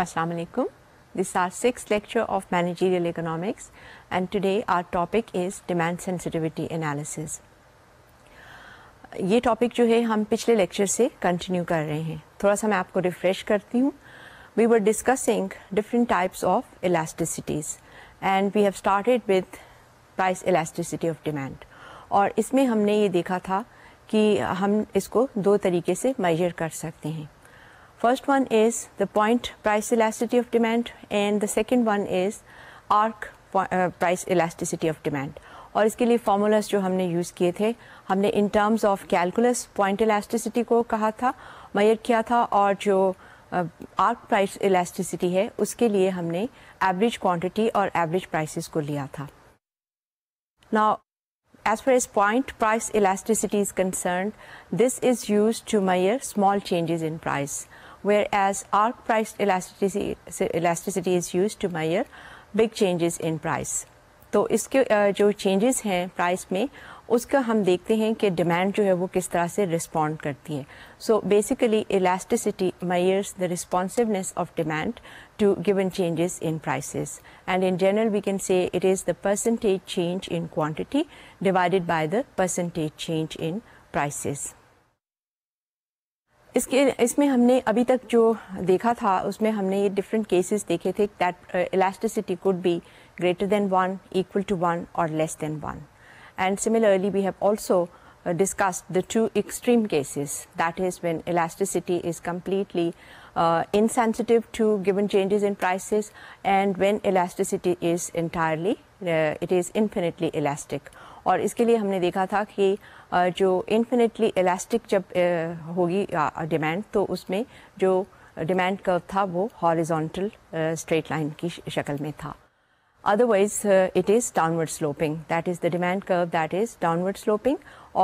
Assalamu alaikum. This is our sixth lecture of managerial economics and today our topic is demand sensitivity analysis. ये topic जो है हम पिछले lecture से continue कर रहे हैं थोड़ा सा मैं आपको रिफ्रेश करती हूँ we were discussing different types of elasticities and we have started with price elasticity of demand और इसमें हमने ये देखा था कि हम इसको दो तरीके से मेजर कर सकते हैं First one is the point price elasticity of demand and the second one is arc uh, price elasticity of demand. और इसके लिए फार्मूलाज जो हमने यूज़ किए थे in terms of calculus. Point elasticity elasticity को कहा था मैयर किया था और जो average quantity इलास्टिसिटी average उसके लिए हमने average as far as point price elasticity is concerned, this is used to measure small changes in price whereas arc price elasticity, elasticity is used to measure big changes in price. so इसके जो changes हैं price में उसका हम देखते हैं कि demand जो है वो किस तरह से रिस्पॉन्ड करती है so basically elasticity measures the responsiveness of demand to given changes in prices and in general we can say it is the percentage change in quantity divided by the percentage change in इसके इसमें हमने अभी तक जो देखा था उसमें हमने ये डिफरेंट केसेस देखे थे that elasticity could be greater than one equal to one और less than one and similarly we have also discussed the two extreme cases that is when elasticity is completely insensitive to given changes in prices and when elasticity is entirely it is infinitely elastic और इसके लिए हमने देखा था कि जो infinitely elastic जब होगी डिमांड तो उसमें जो डिमांड कर्व था वो हॉरिजॉन्टल स्ट्रेट लाइन की शक्ल में था otherwise it is downward sloping that is the demand curve that is downward sloping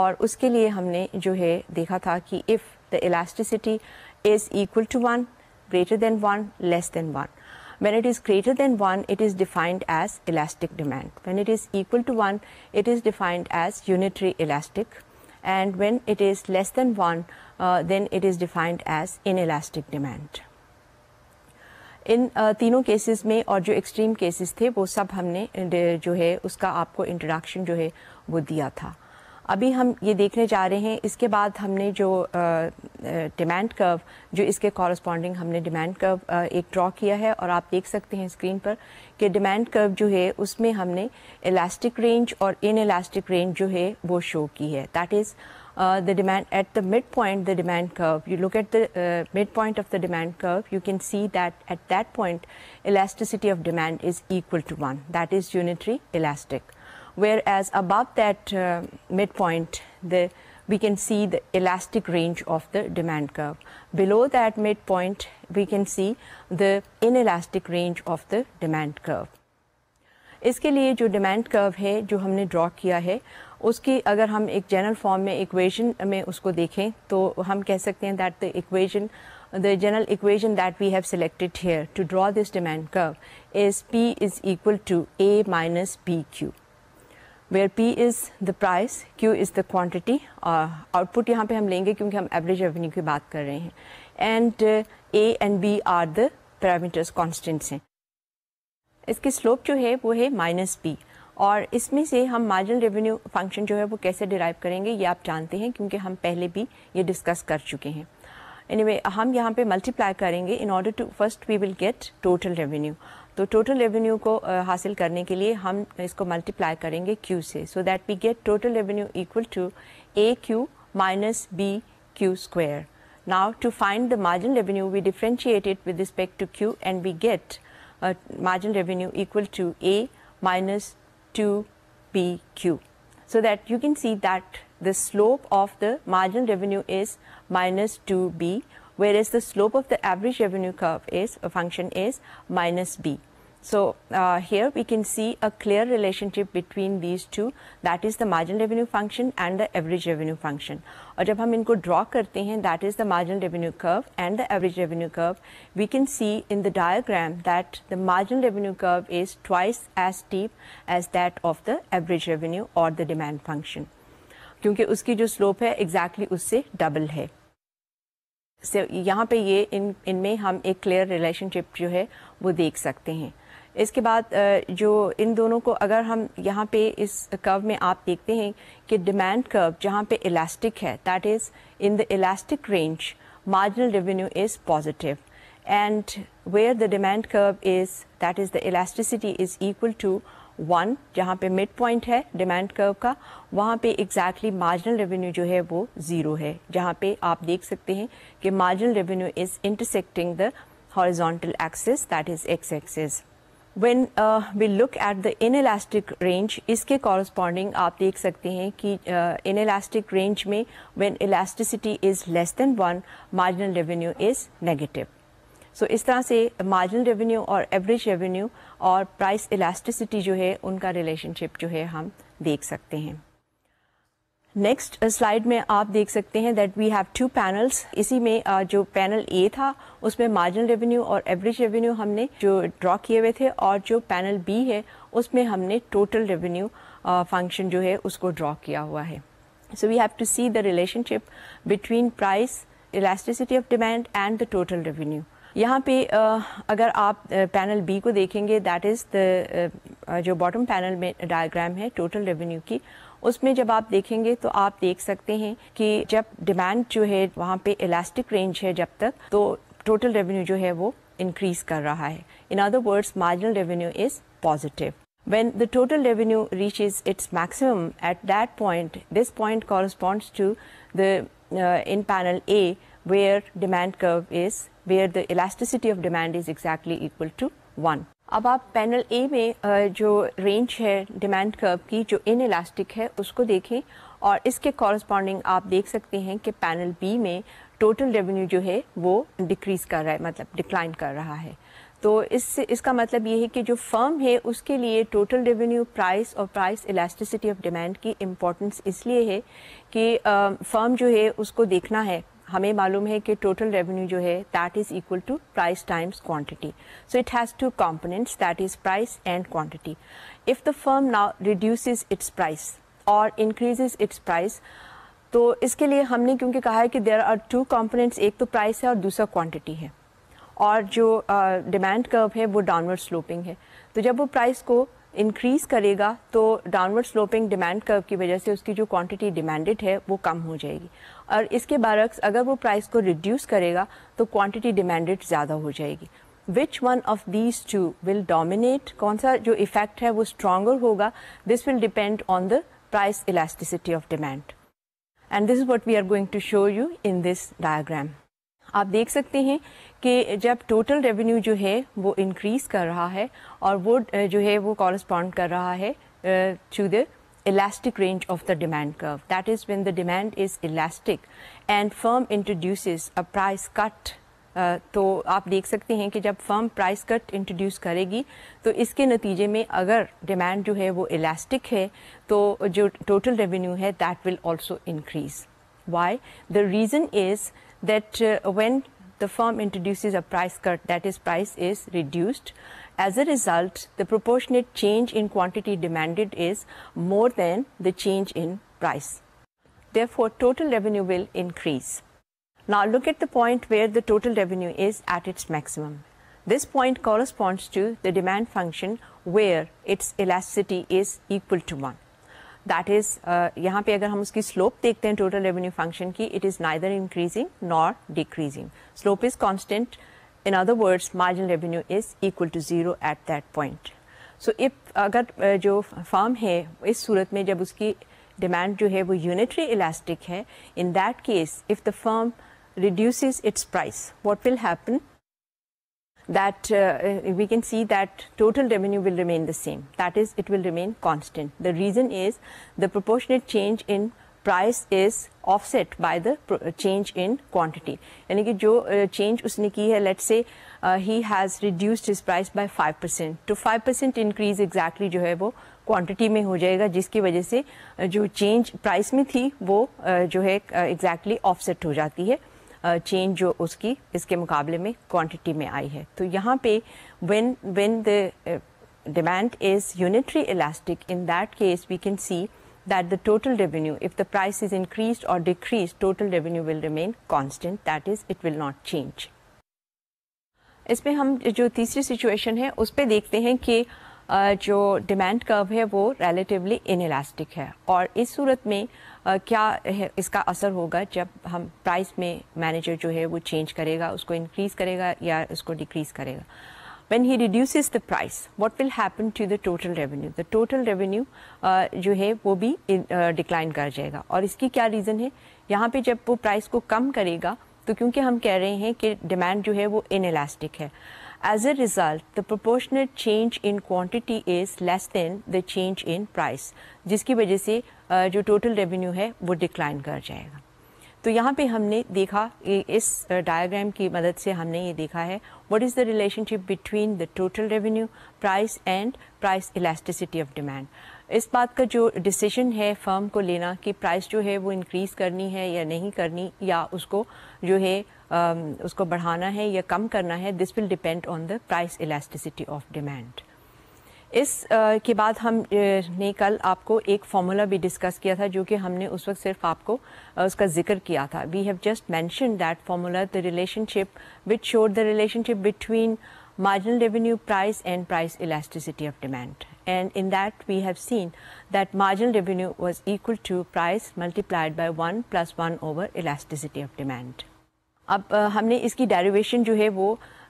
और उसके लिए हमने जो है देखा था कि if the elasticity is equal to one greater than one less than one When it is greater than 1, it is defined as elastic demand. When it is equal to 1, it is defined as unitary elastic. And when it is less than 1, uh, then it is defined as inelastic demand. In uh, तीनों cases में और जो extreme cases थे वो सब हमने uh, जो है उसका आपको इंट्रोडक्शन जो है वो दिया अभी हम ये देखने जा रहे हैं इसके बाद हमने जो डिमांड uh, कर्व जो इसके कॉरस्पॉन्डिंग हमने डिमांड कर्व uh, एक ड्रॉ किया है और आप देख सकते हैं स्क्रीन पर कि डिमांड कर्व जो है उसमें हमने इलास्टिक रेंज और इन इलास्टिक रेंज जो है वो शो की है that is the demand at the mid point the demand curve you look at the mid point of the demand curve you can see that at that point elasticity of demand is equal to one that is unitary elastic whereas above that uh, midpoint, the, we can see the elastic range of the demand curve. Below that midpoint, we can see the inelastic range of the demand curve. इसके लिए जो demand curve है जो हमने draw किया है उसकी अगर हम एक जनरल फॉर्म में इक्वेशन में उसको देखें तो हम कह सकते हैं that the equation the general equation that we have selected here to draw this demand curve is P is equal to A minus P Q where P is the price Q is the quantity output यहाँ पे हम लेंगे क्योंकि हम average revenue की बात कर रहे हैं and A and B are the parameters constants हैं इसकी स्लोप जो है वो है माइनस पी और इसमें से हम मार्जिनल रेवेन्यू फंक्शन जो है वो कैसे डिराइव करेंगे ये आप जानते हैं क्योंकि हम पहले भी ये डिस्कस कर चुके हैं एनीवे anyway, हम यहाँ पे मल्टीप्लाई करेंगे in order to first we will get total revenue तो total revenue को हासिल करने के लिए हम इसको मल्टीप्लाई करेंगे क्यू से so that we get total revenue equal to A Q minus B Now to find the marginal revenue, we differentiate it with respect to Q and we get uh, margin revenue equal to A minus bq. So that you can see that the slope of the marginal revenue is minus 2B, whereas the slope of the average revenue curve is, a uh, function is minus B. So uh, here we can see a clear relationship between these two that is the marginal revenue function and the average revenue function. And when we draw them, that is the marginal revenue curve and the average revenue curve we can see in the diagram that the marginal revenue curve is twice as steep as that of the average revenue or the demand function. क्योंकि उसकी जो slope है exactly उससे double है یہاں پہ یہ ان میں ہم ایک کلیئر ریلیشن شپ جو ہے وہ دیکھ سکتے ہیں इसके बाद जो इन दोनों को अगर हम यहाँ पे इस कर्व में आप देखते हैं कि डिमांड कर्व जहाँ पे इलास्टिक है that is in the elastic range marginal revenue is positive and where the demand curve is that is the elasticity is equal to one जहाँ पे मिड पॉइंट है डिमांड कर्व का वहाँ पे exactly marginal revenue जो है वो zero है जहाँ पे आप देख सकते हैं कि marginal revenue is intersecting the horizontal axis that is X axis when uh, we look at the inelastic range iske corresponding aap dekh sakte hain ki uh, inelastic range mein when elasticity is less than 1 marginal revenue is negative so, is tarah se marginal revenue और average revenue और price elasticity jo hai unka relationship jo hai hum dekh sakte hain next slide uh, में आप देख सकते हैं that we have two panels इसी में uh, जो पैनल ए था उसमें मार्जिनल रेवेन्यू और एवरेज रेवेन्यू हमने जो ड्रॉ किए हुए थे और जो पैनल बी है उसमें हमने टोटल रेवेन्यू फंक्शन जो है उसको ड्रॉ किया हुआ है so we have to see the relationship between price elasticity of demand and the total revenue यहाँ पे uh, अगर आप पैनल uh, बी को देखेंगे दैट इज़ द जो बॉटम पैनल में डायग्राम है टोटल रेवेन्यू की उसमें जब आप देखेंगे तो आप देख सकते हैं कि जब डिमांड जो है वहाँ पे इलास्टिक रेंज है जब तक तो टोटल रेवेन्यू जो है वो इंक्रीज कर रहा है in other words marginal revenue is positive when the total revenue reaches its maximum at that point this point corresponds to the uh, in panel a where demand curve is where the elasticity of demand is exactly equal to 1 अब आप panel ए में जो range है demand curve की जो in elastic है उसको देखें और इसके कॉरस्पॉन्डिंग आप देख सकते हैं कि पैनल बी में टोटल रेवेन्यू जो है वो डिक्रीज़ कर रहा है मतलब डिक्लाइन कर रहा है तो इससे इसका मतलब ये है कि जो फर्म है उसके लिए टोटल रेवेन्यू प्राइस और प्राइस इलास्टिसिटी ऑफ डिमांड की इम्पोर्टेंस इसलिए है कि फर्म जो है उसको देखना है हमें मालूम है कि टोटल रेवेन्यू जो है that is equal to price times quantity so it has two components that is price and quantity if the firm now reduce its price और इंक्रीज इट्स प्राइस तो इसके लिए हमने क्योंकि कहा है कि देर आर टू कॉम्पोनेंट्स एक तो प्राइस है और दूसरा क्वांटिटी है और जो डिमांड uh, कर्व है वो डाउनवर्ड स्लोपिंग है तो जब वो प्राइस को इंक्रीज़ करेगा तो डाउनवर्ड स्लोपिंग डिमांड कर्व की वजह से उसकी जो क्वांटिटी डिमांडेड है वो कम हो जाएगी और इसके बारक्स अगर वो प्राइस को रिड्यूस करेगा तो क्वांटिटी डिमांडेड ज़्यादा हो जाएगी which one of these two will dominate कौन सा जो इफेक्ट है वो स्ट्रॉगर होगा this will depend on the price elasticity of demand and this is what we are going to show you in this diagram आप देख सकते हैं कि जब टोटल रेवेन्यू जो है वो इंक्रीज़ कर रहा है और वो जो है वो कॉरस्पॉन्ड कर रहा है to the elastic range of the demand curve. That is when the demand is elastic and firm introduce a price cut. Uh, तो आप देख सकते हैं कि जब फर्म प्राइस कट इंट्रोड्यूस करेगी तो इसके नतीजे में अगर डिमांड जो है वो इलास्टिक है तो जो टोटल रेवेन्यू है that will also increase why the reason is that uh, when the firm introduces a price cut, that is, price is reduced. As a result, the proportionate change in quantity demanded is more than the change in price. Therefore, total revenue will increase. Now look at the point where the total revenue is at its maximum. This point corresponds to the demand function where its elasticity is equal to 1. That is uh, यहाँ पे अगर हम उसकी slope देखते हैं total revenue function की it is neither increasing nor decreasing slope is constant in other words margin revenue is equal to zero at that point so if अगर uh, जो फर्म है इस सूरत में जब उसकी डिमांड जो है वो यूनिटरी इलास्टिक है in that case if the firm reduces its price what will happen that uh, uh, we can see that total revenue will remain the same. That is, it will remain constant. The reason is the proportionate change in price is offset by the uh, change in quantity. And if you change us ne ki let's say he has reduced his price by 5%. To 5% increase exactly jo hai wo quantity mein ho jayega, jiski wajah se uh, change price mein thi, wo uh, jo exactly offset ho jati hai. Change जो उसकी इसके मुकाबले में quantity में आई है तो यहाँ पे when when the demand is unitary elastic in that case we can see that the total revenue if the price is increase और decrease total revenue will remain constant that is it will not change इसमें हम जो तीसरी situation है उस पर देखते हैं कि जो डिमांड कर्व है वो रेलेटिवली इन है और इस सूरत में क्या इसका असर होगा जब हम प्राइस में मैनेजर जो है वो चेंज करेगा उसको इंक्रीज़ करेगा या उसको डिक्रीज़ करेगा when he reduce the price what will happen to the total revenue the total revenue जो है वो भी डिक्लाइन कर जाएगा और इसकी क्या रीज़न है यहाँ पे जब वो प्राइस को कम करेगा तो क्योंकि हम कह रहे हैं कि डिमांड जो है वो इनएलास्टिक है As a result, the proportionate change in quantity is less than the change in price, जिसकी वजह से जो टोटल रेवेन्यू है वो डिक्लाइन कर जाएगा तो यहाँ पे हमने देखा इस डायग्राम की मदद से हमने ये देखा है what is the relationship between the total revenue price and price elasticity of demand इस बात का जो डिसीजन है फर्म को लेना कि प्राइस जो है वो इंक्रीज़ करनी है या नहीं करनी या उसको जो है um, उसको बढ़ाना है या कम करना है this will depend on the price elasticity of demand इस uh, के बाद हम uh, ने कल आपको एक फार्मूला भी डिस्कस किया था जो कि हमने उस वक्त सिर्फ आपको uh, उसका जिक्र किया था we have just mention that formula the relationship which showed the relationship between marginal revenue price and price elasticity of demand. And in that, we have seen that marginal revenue was equal to price multiplied by 1 plus 1 over elasticity of demand. अब हमने इसकी derivation जो है वो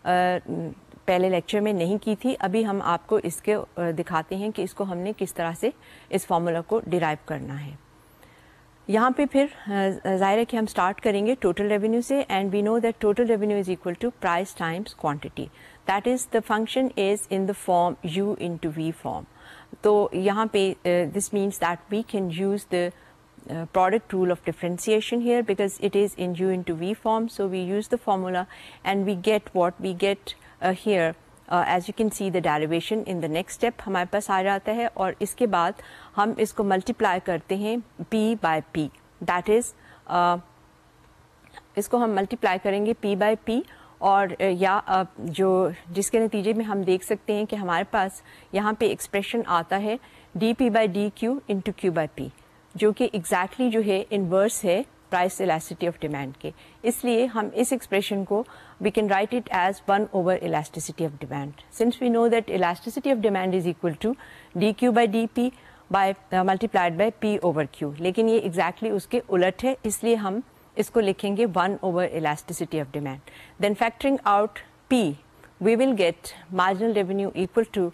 पहले lecture में नहीं की थी अभी हम आपको इसके दिखाते हैं कि इसको हमने किस तरह से इस फार्मूला को डिराइव करना है यहाँ पे फिर ज़ाहिर है कि हम स्टार्ट करेंगे टोटल रेवेन्यू से and we know that total revenue is equal to price times quantity that is the function is in the form u into v form. So uh, this means that we can use the uh, product rule of differentiation here because it is in u into v form. So we use the formula and we get what we get uh, here. Uh, as you can see the derivation in the next step हमारे पास आ जाता है और इसके बाद multiply करते by p that is uh, इसको हम multiply करेंगे p by p और या जो जिसके नतीजे में हम देख सकते हैं कि हमारे पास यहाँ पे एक्सप्रेशन आता है D P by D Q into Q by P जो कि एग्जैक्टली exactly जो है इनवर्स है प्राइस इलास्टिसिटी ऑफ डिमांड के इसलिए हम इस एक्सप्रेशन को we can write it as one over elasticity of demand since we know that elasticity of demand is equal to D Q by D P by multiplied by P over Q लेकिन ये exactly exactly उसके उलट है इसलिए हम इसको लिखेंगे one over elasticity of demand. Then factoring out p, we will get marginal revenue equal to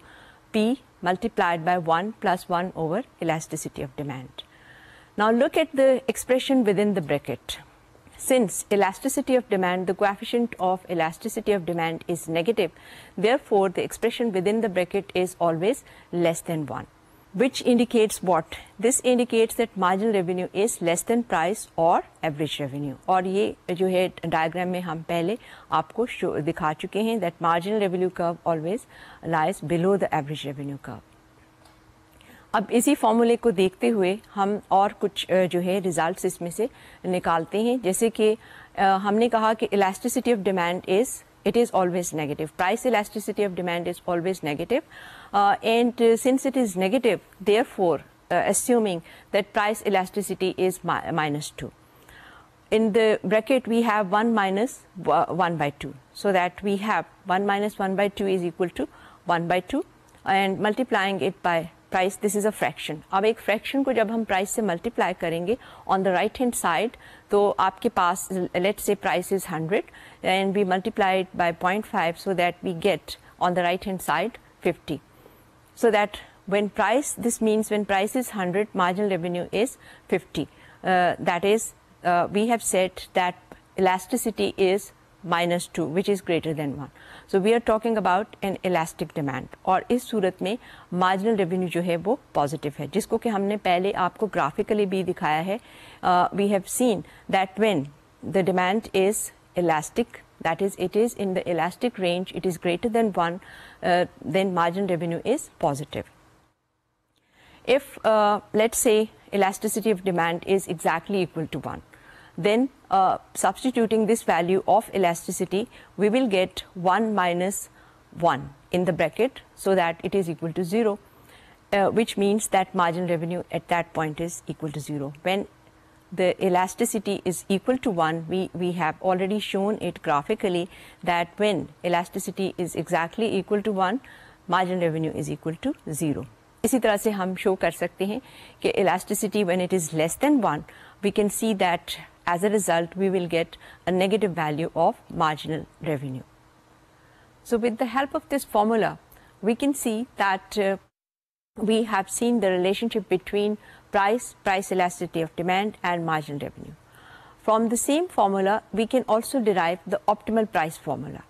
p multiplied by 1 plus 1 over elasticity of demand. Now look at the expression within the bracket. Since elasticity of demand, the coefficient of elasticity of demand is negative, therefore the expression within the bracket is always less than 1. which indicates what? This indicates that marginal revenue is less than price or average revenue. और ye jo hai diagram mein hum pehle aapko dikha chuke hain that marginal revenue curve always lies below the average revenue curve. अब इसी फॉर्मूले को देखते हुए हम और कुछ जो है रिजल्ट्स इसमें से निकालते हैं जैसे कि हमने कहा कि elasticity of demand is it is always negative. Price elasticity of demand is always negative. Uh, and uh, since it is negative, therefore, uh, assuming that price elasticity is mi minus 2. In the bracket, we have 1 minus 1 by 2. So that we have 1 minus 1 by 2 is equal to 1 by 2 and multiplying it by price this is a fraction ab ek fraction ko jab hum price se multiply on the right hand side so aapke paas let's say price is 100 and we multiply it by 0.5 so that we get on the right hand side 50 so that when price this means when price is 100 marginal revenue is 50 uh, that is uh, we have said that elasticity is minus 2 which is greater than 1. So we are talking about an elastic demand Or इस surat me, marginal revenue जो है वो positive है जिसको कि हमने पहले आपको graphically भी दिखाया है we have seen that when the demand is elastic that is it is in the elastic range it is greater than 1 uh, then margin revenue is positive. If uh, let's say elasticity of demand is exactly equal to 1 then uh, substituting this value of elasticity, we will get 1 minus 1 in the bracket so that it is equal to 0, uh, which means that marginal revenue at that point is equal to 0. When the elasticity is equal to 1, we, we have already shown it graphically that when elasticity is exactly equal to 1, marginal revenue is equal to 0. इसी तरह से हम show कर सकते हैं कि elasticity when it is less than one we can see as a result, we will get a negative value of marginal revenue. So with the help of this formula, we can see that uh, we have seen the relationship between price, price elasticity of demand and marginal revenue. From the same formula, we can also derive the optimal price formula.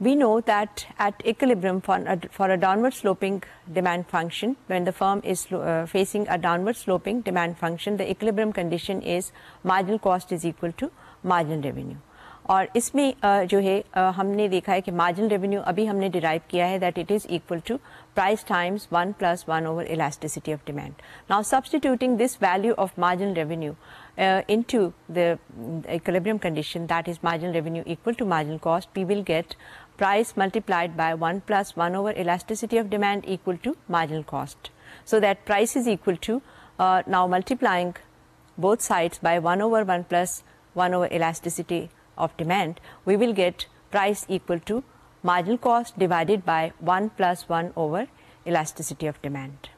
We know that at equilibrium uh, for a, downward sloping demand function, when the firm is uh, facing a downward sloping demand function, the equilibrium condition is marginal cost is equal to marginal revenue. Or, इसमें जो है हमने देखा है कि marginal revenue अभी हमने derive किया है that it is equal price times 1 plus 1 over elasticity of demand. Now substituting this value of marginal revenue uh, into the mm, equilibrium condition that is marginal revenue equal to marginal cost, we will get price multiplied by 1 plus 1 over elasticity of demand equal to marginal cost. So that price is equal to uh, now multiplying both sides by 1 over 1 plus 1 over elasticity of demand, we will get price equal to marginal cost divided by 1 plus 1 over elasticity of demand.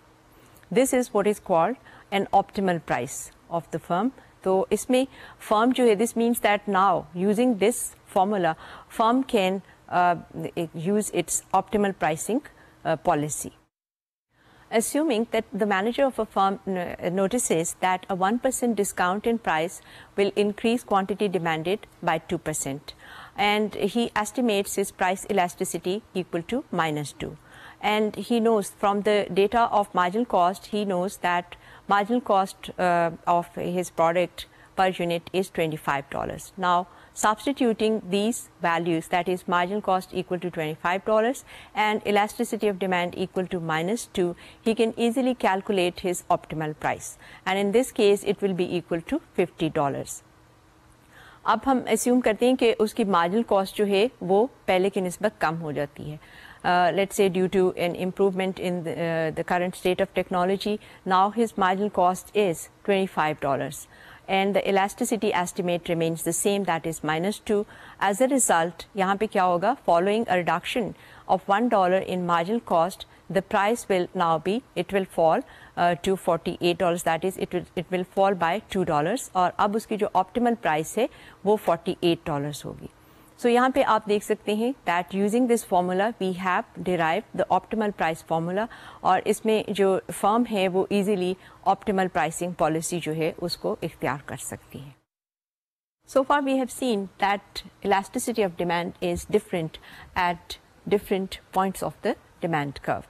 This is what is called an optimal price of the firm. So, isme firm jo this means that now using this formula, firm can uh, use its optimal pricing uh, policy. Assuming that the manager of a firm notices that a 1% discount in price will increase quantity demanded by 2%, and he estimates his price elasticity equal to minus 2 and he knows from the data of marginal cost, he knows that marginal cost uh, of his product per unit is $25. Now, substituting these values that is marginal cost equal to $25 and elasticity of demand equal to minus 2 he can easily calculate his optimal price and in this case it will be equal to $50. अब हम assume करते हैं कि उसकी marginal cost जो है let uh, let's say due to an improvement in uh, the current state of technology, now his marginal cost is $25 and the elasticity estimate remains the same that is minus 2 as a result yahan pe kya hoga following a reduction of 1 dollar in marginal cost the price will now be it will fall uh, to 48 dollars that is it will it will fall by 2 dollars Or, अब उसकी जो optimal price है वो 48 dollars होगी सो यहाँ पे आप देख सकते हैं that using this formula we have derive the optimal price formula और इसमें जो फर्म है वो इजीली ऑप्टीमल प्राइसिंग पॉलिसी जो है उसको इख्तियार कर सकती है so far we have seen that elasticity of demand is different at different point of the demand curve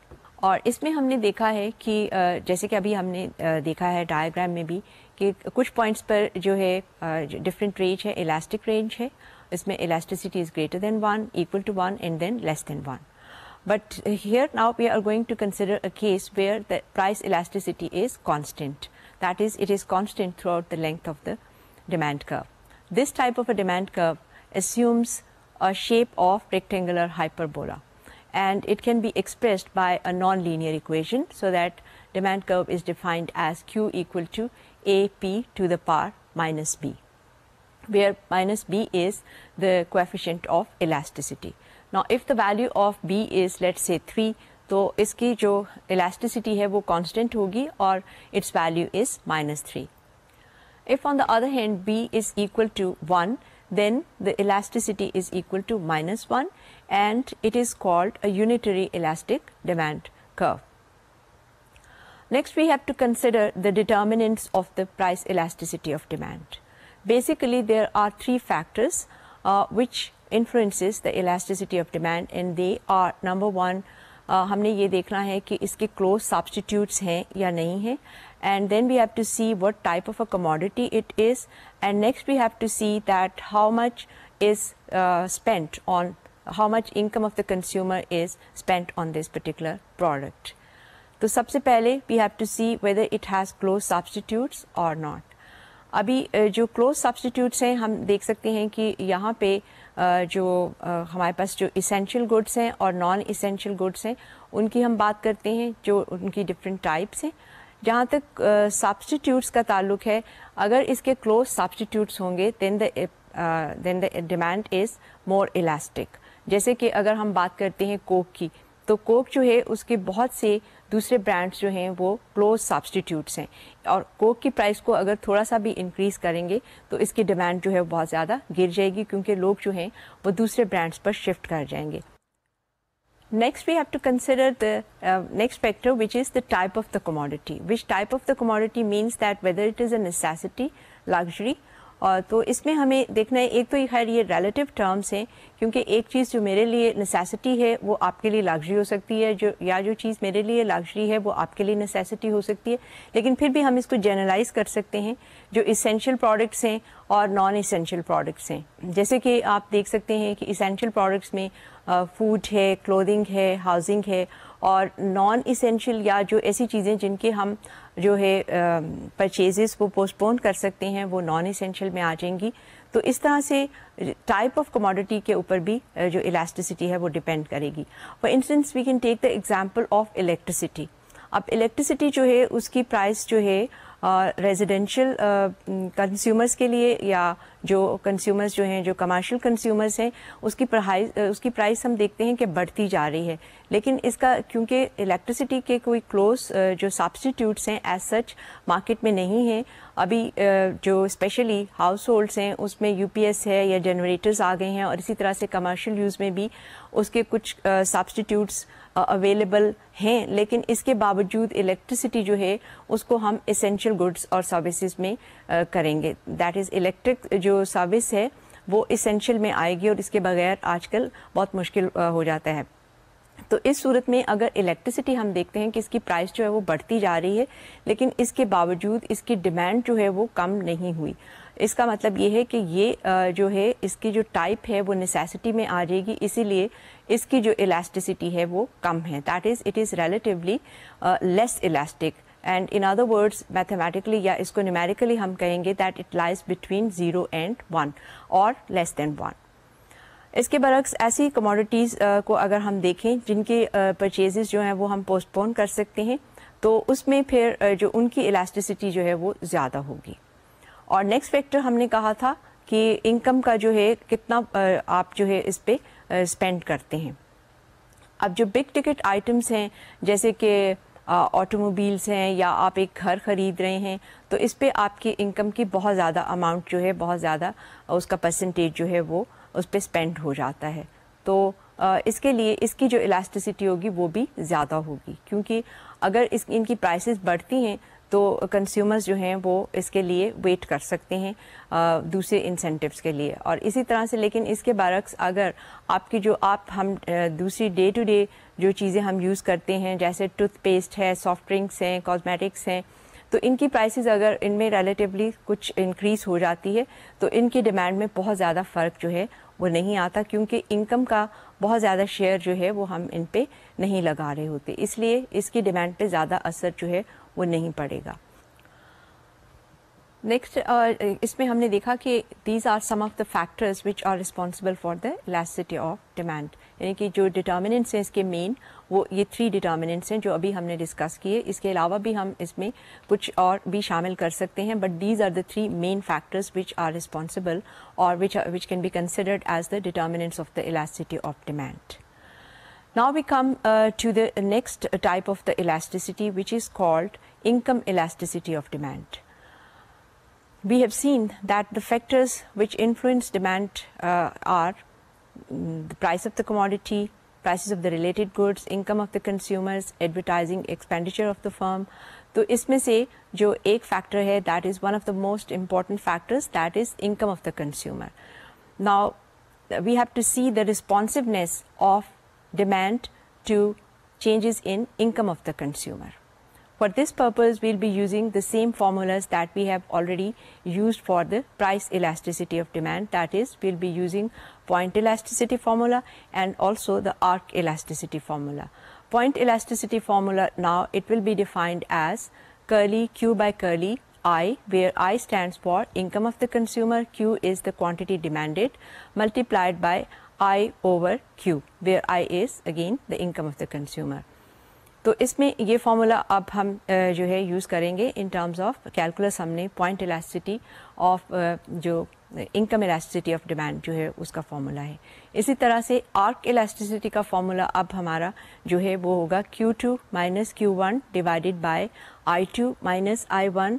और इसमें हमने देखा है कि जैसे कि अभी हमने देखा है डायग्राम में भी कि कुछ पॉइंट्स पर जो है डिफरेंट रेंज है इलास्टिक रेंज है इसमें elasticity is greater than 1, equal to 1 and then less than 1. But here now we are going to consider a case where the price elasticity is constant. That is, it is constant throughout the length of the demand curve. This type of a demand curve assumes a shape of rectangular hyperbola and it can be expressed by a non-linear equation so that demand curve is defined as q equal to ap to the power minus b where minus b is the coefficient of elasticity. Now, if the value of b is let's say 3, तो इसकी जो elasticity है वो constant hogi और its value is minus 3. If on the other hand b is equal to 1, then the elasticity is equal to minus 1 and it is called a unitary elastic demand curve. Next, we have to consider the determinants of the price elasticity of demand. Basically, there are three factors uh, which influences the elasticity of demand and they are number one uh, हमने ये देखना है कि इसके close substitutes हैं या and then we have to see what type of a commodity it is and next we have to see that how much is uh, spent on how much income of the consumer is spent on this particular product. तो सबसे पहले we have to see whether it has close substitutes or not. अभी जो close substitutes हैं हम देख सकते हैं कि यहाँ पे जो हमारे पास जो इसेंशियल गुड्स हैं और नॉन इसेंशियल गुड्स हैं उनकी हम बात करते हैं जो उनकी डिफरेंट टाइप्स हैं जहाँ तक सब्सटीट्यूट्स का ताल्लुक है अगर इसके क्लोज सब्सटीट्यूट्स होंगे then the then the demand is more elastic जैसे कि अगर हम बात करते हैं कोक की तो कोक जो है उसके बहुत से uh, दूसरे ब्रांड्स जो हैं वो क्लोज सब्सटीट्यूट्स हैं और कोक की प्राइस को अगर थोड़ा सा भी इंक्रीज़ करेंगे तो इसकी डिमांड जो है बहुत ज़्यादा गिर जाएगी क्योंकि लोग जो हैं वो दूसरे ब्रांड्स पर शिफ्ट कर जाएंगे next we have to consider the uh, next factor which is the type of the commodity which type of the commodity means that whether it is a necessity luxury और तो इसमें हमें देखना है एक तो खैर ये रेलेटिव टर्म्स हैं क्योंकि एक चीज़ जो मेरे लिए नेसेसिटी है वो आपके लिए लग्जरी हो सकती है जो या जो चीज़ मेरे लिए लग्जरी है वो आपके लिए नेसेसिटी हो सकती है लेकिन फिर भी हम इसको जनरलाइज कर सकते हैं जो इसेंशियल प्रोडक्ट्स हैं और नॉन इसेंशियल प्रोडक्ट्स हैं जैसे कि आप देख सकते हैं कि इसेंशियल प्रोडक्ट्स में फूड है क्लोदिंग है हाउसिंग है और नॉन इसेंशियल या जो ऐसी चीज़ें जिनके हम जो है परचेजेस वो पोस्टपोन कर सकते हैं वो नॉन इसेंशियल में आ जाएंगी तो इस तरह से टाइप ऑफ कमोडिटी के ऊपर भी जो इलास्टिसिटी है वो डिपेंड करेगी for instance we can take the example of electricity अब इलेक्ट्रिसिटी जो है उसकी प्राइस जो है रेजिडेंशियल कंज्यूमर्स के लिए या जो कंज्यूमर्स जो हैं जो कमर्शियल कंज्यूमर्स हैं उसकी प्राइस उसकी प्राइस हम देखते हैं कि बढ़ती जा रही है लेकिन इसका क्योंकि इलेक्ट्रिसिटी के कोई क्लोज जो सब्सटीट्यूट्स हैं एज सच मार्केट में नहीं है अभी जो स्पेशली हाउस होल्ड्स हैं उसमें यूपीएस है या जनरेटर्स आ गए हैं और इसी तरह से कमर्शियल यूज़ में भी उसके कुछ सब्सटीट्यूट्स uh, अवेलेबल हैं लेकिन इसके बावजूद इलेक्ट्रिसिटी जो है उसको हम इसेंशियल गुड्स और सर्विसेज में करेंगे दैट इज़ इलेक्ट्रिक जो सर्विस है वो इसेंशियल में आएगी और इसके बगैर आजकल बहुत मुश्किल हो जाता है तो इस सूरत में अगर इलेक्ट्रिसिटी हम देखते हैं कि इसकी प्राइस जो है वो बढ़ती जा रही है लेकिन इसके बावजूद इसकी डिमांड जो है वो कम नहीं हुई इसका मतलब ये है कि ये जो है इसकी जो टाइप है वो नेसेसिटी में आ जाएगी इसीलिए इसकी जो इलास्टिसिटी है वो कम है that is it is relatively less elastic and in other words mathematically या इसको न्यूमेरिकली हम कहेंगे that it lies between zero and one और लेस देन वन इसके बरक्स ऐसी कमोडिटीज़ को अगर हम देखें जिनके परचेजेज़ जो हैं वो हम पोस्टपोन कर सकते हैं तो उसमें फिर जो उनकी इलास्टिसिटी जो है वो ज़्यादा होगी और नेक्स्ट फैक्टर हमने कहा था कि इनकम का जो है कितना आप जो है इस पर स्पेंड करते हैं अब जो बिग टिकट आइटम्स हैं जैसे कि ऑटोमोबाइल्स हैं या आप एक घर ख़रीद रहे हैं तो इस पर आपकी इनकम की बहुत ज़्यादा अमाउंट जो है बहुत ज़्यादा उसका परसेंटेज जो है वो उस पर स्पेंड हो जाता है तो आ, इसके लिए इसकी जो इलास्टिसिटी होगी वो भी ज़्यादा होगी क्योंकि अगर इस इनकी प्राइसेस बढ़ती हैं तो कंज्यूमर्स जो हैं वो इसके लिए वेट कर सकते हैं दूसरे इंसेंटिव्स के लिए और इसी तरह से लेकिन इसके बारक्स अगर आपकी जो आप हम दूसरी डे टू डे जो चीज़ें हम यूज़ करते हैं जैसे टूथपेस्ट है सॉफ्ट ड्रिंक्स हैं कॉस्मेटिक्स हैं तो इनकी प्राइसेस अगर इनमें रिलेटिवली कुछ इंक्रीज हो जाती है तो इनकी डिमांड में बहुत ज़्यादा फ़र्क जो है वो नहीं आता क्योंकि इनकम का बहुत ज़्यादा शेयर जो है वो हम इन पर नहीं लगा रहे होते इसलिए इसकी डिमांड पर ज़्यादा असर जो है वो नहीं पड़ेगा नेक्स्ट uh, इसमें हमने देखा कि these are some of the factors which are responsible for the elasticity of demand यानी कि जो डिटर्मिनेंट्स हैं इसके मेन वो ये थ्री डिटर्मिनेंट्स हैं जो अभी हमने डिस्कस किए इसके अलावा भी हम इसमें कुछ और भी शामिल कर सकते हैं but these are the three main factors which are responsible और which which can be considered as the determinants of the elasticity of demand Now we come uh, to the next type of the elasticity, which is called income elasticity of demand. We have seen that the factors which influence demand uh, are mm, the price of the commodity, prices of the related goods, income of the consumers, advertising expenditure of the firm. So, इसमें से जो एक factor है that is one of the most important factors that is income of the consumer now we have to see demand to changes in income of the consumer. For this purpose, we'll be using the same formulas that we have already used for the price elasticity of demand. That is, we'll be using point elasticity formula and also the arc elasticity formula. Point elasticity formula now, it will be defined as curly Q by curly I, where I stands for income of the consumer, Q is the quantity demanded, multiplied by I over Q, where I is again the income of the consumer. तो इसमें ये formula अब हम जो है use करेंगे in terms of calculus हमने point elasticity of जो इनकम इलास्टिसिटी ऑफ डिमांड जो है उसका फार्मूला है इसी तरह से आर्क इलास्टिसिटी का फार्मूला अब हमारा जो है वो होगा Q2 two minus Q one divided by I two minus I one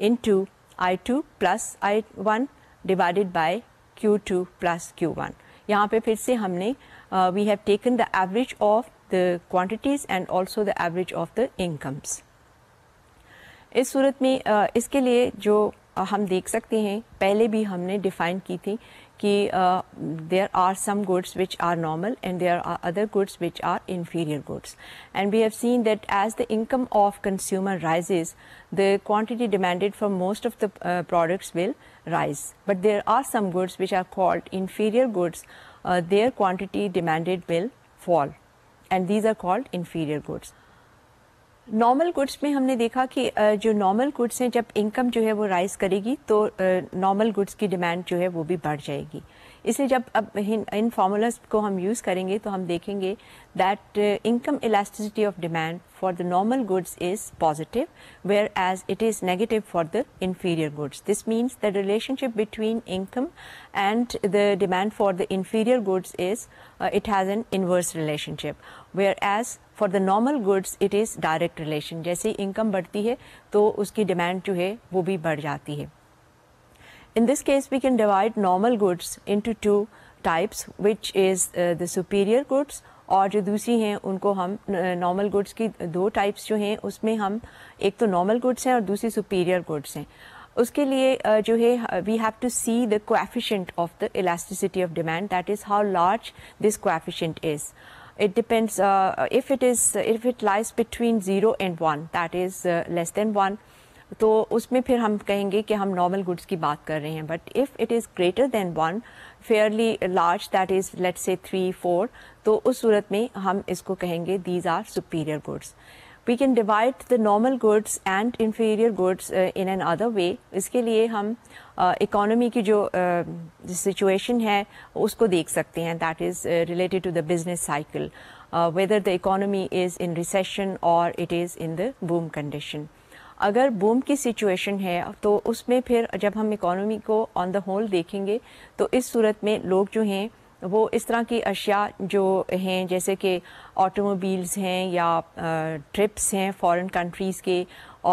into I two plus I one divided by Q two plus Q one यहाँ पे फिर से हमने we have taken the average of the quantities and also the average of the incomes इस सूरत में uh, इसके लिए जो uh, हम देख सकते हैं पहले भी हमने डिफ़ाइन की थी कि there are some goods which are normal and there are other goods which are inferior goods and we have seen that as the income of consumer rises the quantity demanded from most of the products will rise. But there are some goods which are called inferior goods, uh, their quantity demanded will fall and these are called inferior goods. Normal goods में हमने देखा कि जो normal goods हैं जब income जो है वो राइज करेगी तो नॉर्मल गुड्स की डिमांड जो है वो भी बढ़ जाएगी इसलिए जब अब इन फार्मूलाज को हम यूज़ करेंगे तो हम देखेंगे that income elasticity of demand for the normal goods is positive where as it is negative for the inferior goods this means the relationship between income and the demand for the inferior goods is it has an inverse relationship where as for the normal goods it is direct relation जैसे ही income बढ़ती है तो उसकी demand जो है वो भी बढ़ जाती है In this case, we can divide normal goods into two types, which is uh, the superior goods Or जो दूसरी हैं उनको normal नॉर्मल गुड्स की दो टाइप्स जो हैं उसमें हम एक तो नॉर्मल गुड्स हैं और दूसरी सुपीरियर गुड्स हैं उसके लिए जो है we have to see the coefficient of the elasticity it depends uh, if it lies between 0 and 1 that is uh, less than 1 तो उसमें फिर हम कहेंगे कि हम नॉर्मल गुड्स की बात कर रहे हैं but if it is greater than one fairly large that is let say three four तो उस सूरत में हम इसको कहेंगे these are superior goods we can divide the normal goods and inferior goods in an other way इसके लिए हम इकोनॉमी uh, की जो सिचुएशन uh, है उसको देख सकते हैं that is related to the business cycle whether the economy is in recession और it is in the boom condition अगर बूम की सिचुएशन है तो उसमें फिर जब हम इकोनॉमी को ऑन द होल देखेंगे तो इस सूरत में लोग जो हैं वो इस तरह की अशिया जो हैं जैसे कि ऑटोमोबाइल्स हैं या ट्रिप्स हैं फॉरेन कंट्रीज़ के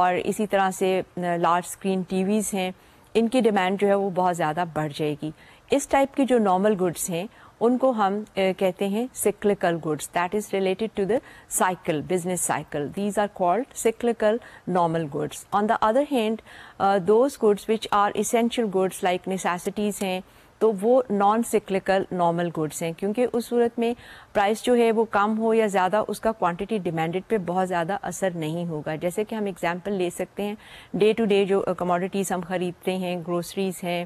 और इसी तरह से लार्ज स्क्रीन टीवीज़ हैं इनकी डिमांड जो है वो बहुत ज़्यादा बढ़ जाएगी इस टाइप की जो नॉर्मल गुड्स हैं उनको हम कहते हैं cyclical goods that is related to the cycle business cycle these are called cyclical normal goods on the other hand uh, those goods which are essential goods like necessities हैं तो वो non cyclical normal goods हैं क्योंकि उस सूरत में price जो है वो कम हो या ज़्यादा उसका क्वांटिटी डिमांडेड पे बहुत ज़्यादा असर नहीं होगा जैसे कि हम एग्जांपल ले सकते हैं डे टू डे जो कमोडिटीज़ हम ख़रीदते हैं ग्रोसरीज़ हैं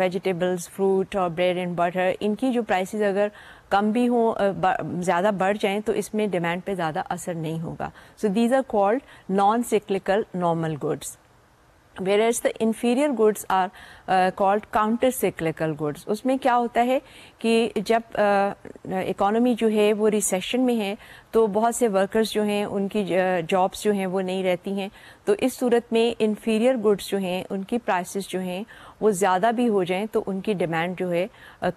वेजिटेबल्स फ्रूट और ब्रेड एंड बटर इनकी जो प्राइस अगर कम भी हों ज़्यादा बढ़ जाए तो इसमें डिमांड पे ज़्यादा असर नहीं होगा so these are called non cyclical normal goods whereas the the goods goods are called counter cyclical goods उसमें क्या होता है कि जब इकोनॉमी uh, जो है वो रिसेशन में है तो बहुत से वर्कर्स जो हैं उनकी जॉब्स जो हैं वो नहीं रहती हैं तो इस सूरत में इंफीरियर गुड्स जो हैं उनकी प्राइसिस जो हैं वो ज़्यादा भी हो जाएं तो उनकी डिमांड जो है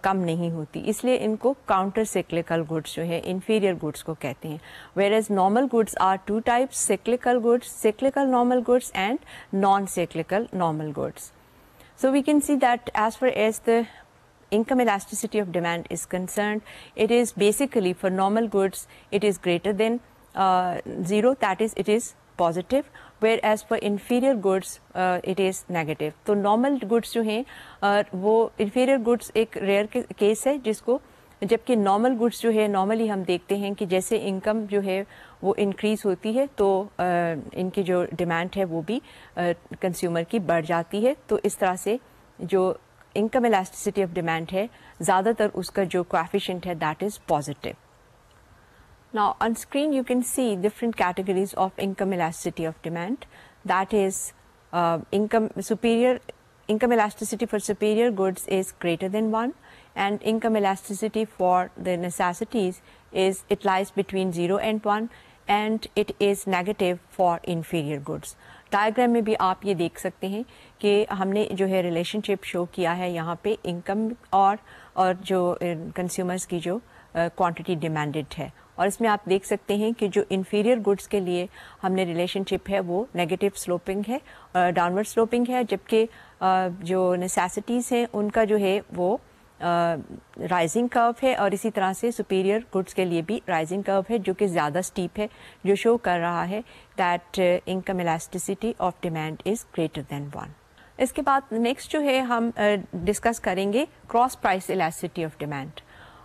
कम नहीं होती इसलिए इनको काउंटर सिक्लिकल गुड्स जो है इन्फीरियर गुड्स को कहते हैं where as normal goods are two types cyclical goods cyclical normal goods and non cyclical normal goods so we can see that as far as the income elasticity of demand is concerned it is basically for normal goods it is greater than uh, zero that is it is positive where as पर inferior goods it is negative तो normal goods जो हैं uh, वो inferior goods एक rare case है जिसको जबकि normal goods जो है नॉर्मली हम देखते हैं कि जैसे इनकम जो है वो इंक्रीज़ होती है तो आ, uh, इनकी जो डिमांड है वो भी कंज्यूमर uh, की बढ़ जाती है तो इस तरह से जो इनकम इलास्टिसिटी ऑफ डिमांड है ज़्यादातर उसका जो क्वाफिशेंट है that is positive Now on screen you can see different categories of income elasticity of demand that is uh, income superior income elasticity for superior goods is greater than 1 and income elasticity for the necessities is it lies between 0 and 1 and it is negative for inferior goods. Diagram में भी आप ये देख सकते हैं कि हमने जो है रिलेशनशिप शो किया है यहाँ पे इनकम और और जो कंज्यूमर्स uh, की जो क्वांटिटी uh, डिमांडेड है और इसमें आप देख सकते हैं कि जो इन्फीरियर गुड्स के लिए हमने रिलेशनशिप है वो नेगेटिव स्लोपिंग है डाउनवर्ड स्लोपिंग है जबकि जो नेसेसिटीज़ हैं उनका जो है वो राइजिंग uh, कर्व है और इसी तरह से सुपीरियर गुड्स के लिए भी राइजिंग कर्व है जो कि ज़्यादा स्टीप है जो शो कर रहा है that income elasticity of demand is greater than one इसके बाद नेक्स्ट जो है हम डिस्कस uh, करेंगे cross price elasticity of demand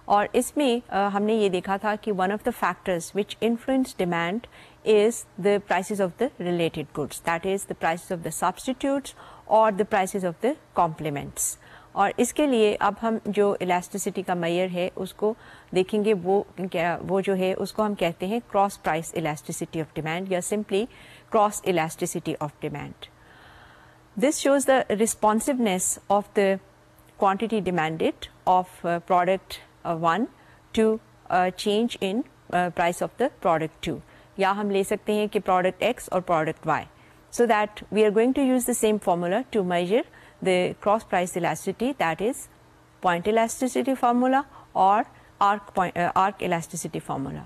और इसमें हमने ये देखा था कि one of the factors which influence demand is the prices of the related goods that is the prices of the substitutes और the prices of the complements और इसके लिए अब हम जो इलास्टिसिटी का मैयर है उसको देखेंगे वो क्या वो जो है उसको हम कहते हैं cross price elasticity of demand या simply cross elasticity of demand this shows the responsiveness of the quantity demanded of product one to uh, change in uh, price of the product two ya हम le sakte हैं ki product x or product y so that we are going to use the same formula to measure the cross price elasticity that is point elasticity formula or arc point uh, arc elasticity formula